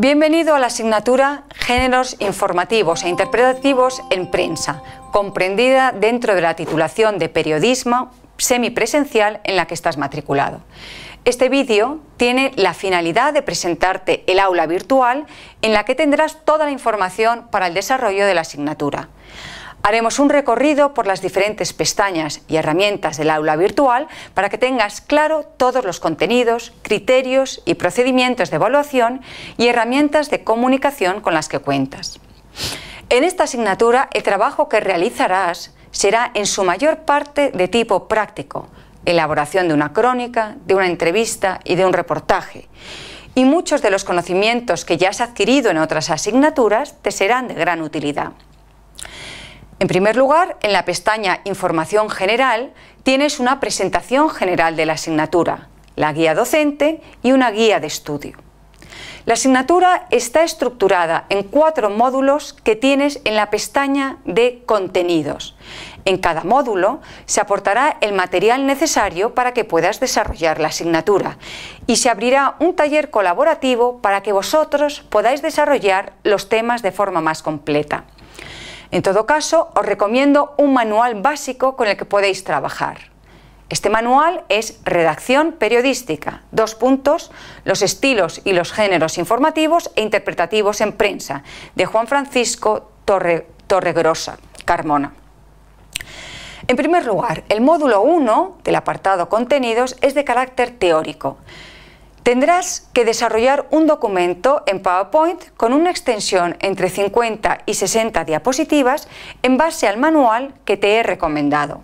Bienvenido a la asignatura Géneros informativos e interpretativos en prensa, comprendida dentro de la titulación de Periodismo semipresencial en la que estás matriculado. Este vídeo tiene la finalidad de presentarte el aula virtual en la que tendrás toda la información para el desarrollo de la asignatura. Haremos un recorrido por las diferentes pestañas y herramientas del aula virtual para que tengas claro todos los contenidos, criterios y procedimientos de evaluación y herramientas de comunicación con las que cuentas. En esta asignatura el trabajo que realizarás será en su mayor parte de tipo práctico, elaboración de una crónica, de una entrevista y de un reportaje. Y muchos de los conocimientos que ya has adquirido en otras asignaturas te serán de gran utilidad. En primer lugar, en la pestaña Información general tienes una presentación general de la asignatura, la guía docente y una guía de estudio. La asignatura está estructurada en cuatro módulos que tienes en la pestaña de Contenidos. En cada módulo se aportará el material necesario para que puedas desarrollar la asignatura y se abrirá un taller colaborativo para que vosotros podáis desarrollar los temas de forma más completa. En todo caso, os recomiendo un manual básico con el que podéis trabajar. Este manual es Redacción Periodística, dos puntos, los estilos y los géneros informativos e interpretativos en prensa, de Juan Francisco Torre, Torregrosa Carmona. En primer lugar, el módulo 1 del apartado Contenidos es de carácter teórico. Tendrás que desarrollar un documento en PowerPoint con una extensión entre 50 y 60 diapositivas en base al manual que te he recomendado.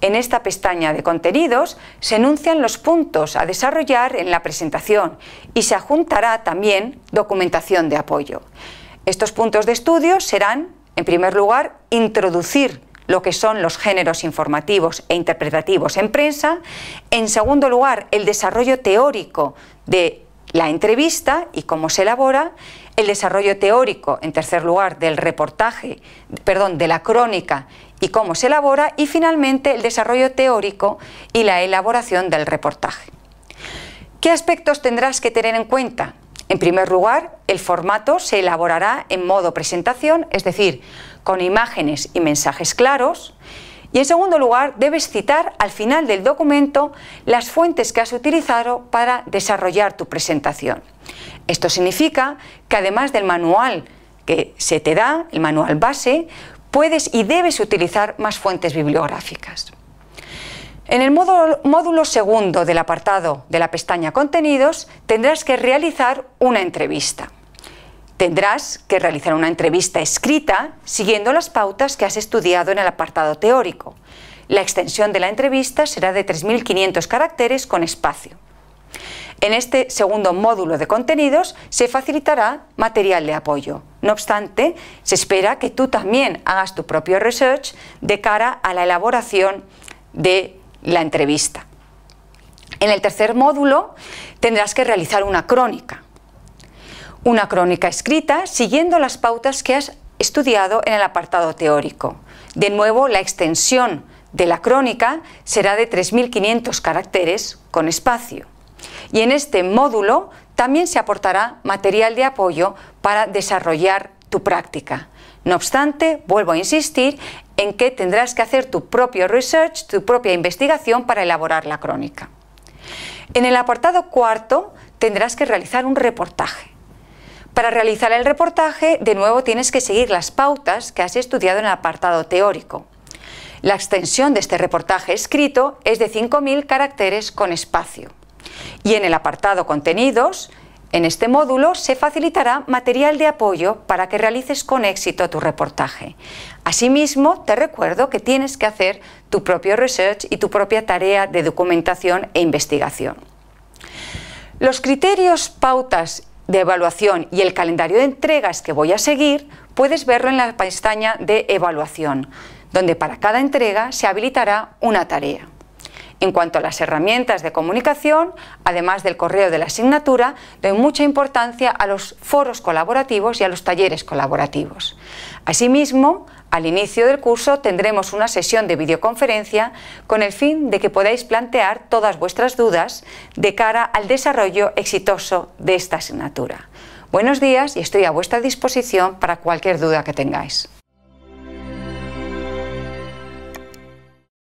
En esta pestaña de contenidos se enuncian los puntos a desarrollar en la presentación y se adjuntará también documentación de apoyo. Estos puntos de estudio serán, en primer lugar, introducir lo que son los géneros informativos e interpretativos en prensa. En segundo lugar, el desarrollo teórico de la entrevista y cómo se elabora, el desarrollo teórico, en tercer lugar, del reportaje, perdón, de la crónica y cómo se elabora, y finalmente el desarrollo teórico y la elaboración del reportaje. ¿Qué aspectos tendrás que tener en cuenta? En primer lugar, el formato se elaborará en modo presentación, es decir, con imágenes y mensajes claros. Y en segundo lugar, debes citar al final del documento las fuentes que has utilizado para desarrollar tu presentación. Esto significa que además del manual que se te da, el manual base, puedes y debes utilizar más fuentes bibliográficas. En el módulo, módulo segundo del apartado de la pestaña Contenidos tendrás que realizar una entrevista. Tendrás que realizar una entrevista escrita siguiendo las pautas que has estudiado en el apartado teórico. La extensión de la entrevista será de 3.500 caracteres con espacio. En este segundo módulo de contenidos se facilitará material de apoyo. No obstante, se espera que tú también hagas tu propio research de cara a la elaboración de la entrevista. En el tercer módulo tendrás que realizar una crónica. Una crónica escrita siguiendo las pautas que has estudiado en el apartado teórico. De nuevo, la extensión de la crónica será de 3.500 caracteres con espacio. Y en este módulo también se aportará material de apoyo para desarrollar tu práctica. No obstante, vuelvo a insistir en que tendrás que hacer tu propio research, tu propia investigación para elaborar la crónica. En el apartado cuarto tendrás que realizar un reportaje. Para realizar el reportaje, de nuevo tienes que seguir las pautas que has estudiado en el apartado teórico. La extensión de este reportaje escrito es de 5.000 caracteres con espacio. Y en el apartado contenidos en este módulo se facilitará material de apoyo para que realices con éxito tu reportaje. Asimismo, te recuerdo que tienes que hacer tu propio research y tu propia tarea de documentación e investigación. Los criterios, pautas de evaluación y el calendario de entregas que voy a seguir puedes verlo en la pestaña de evaluación, donde para cada entrega se habilitará una tarea. En cuanto a las herramientas de comunicación, además del correo de la asignatura, doy mucha importancia a los foros colaborativos y a los talleres colaborativos. Asimismo, al inicio del curso tendremos una sesión de videoconferencia con el fin de que podáis plantear todas vuestras dudas de cara al desarrollo exitoso de esta asignatura. Buenos días y estoy a vuestra disposición para cualquier duda que tengáis.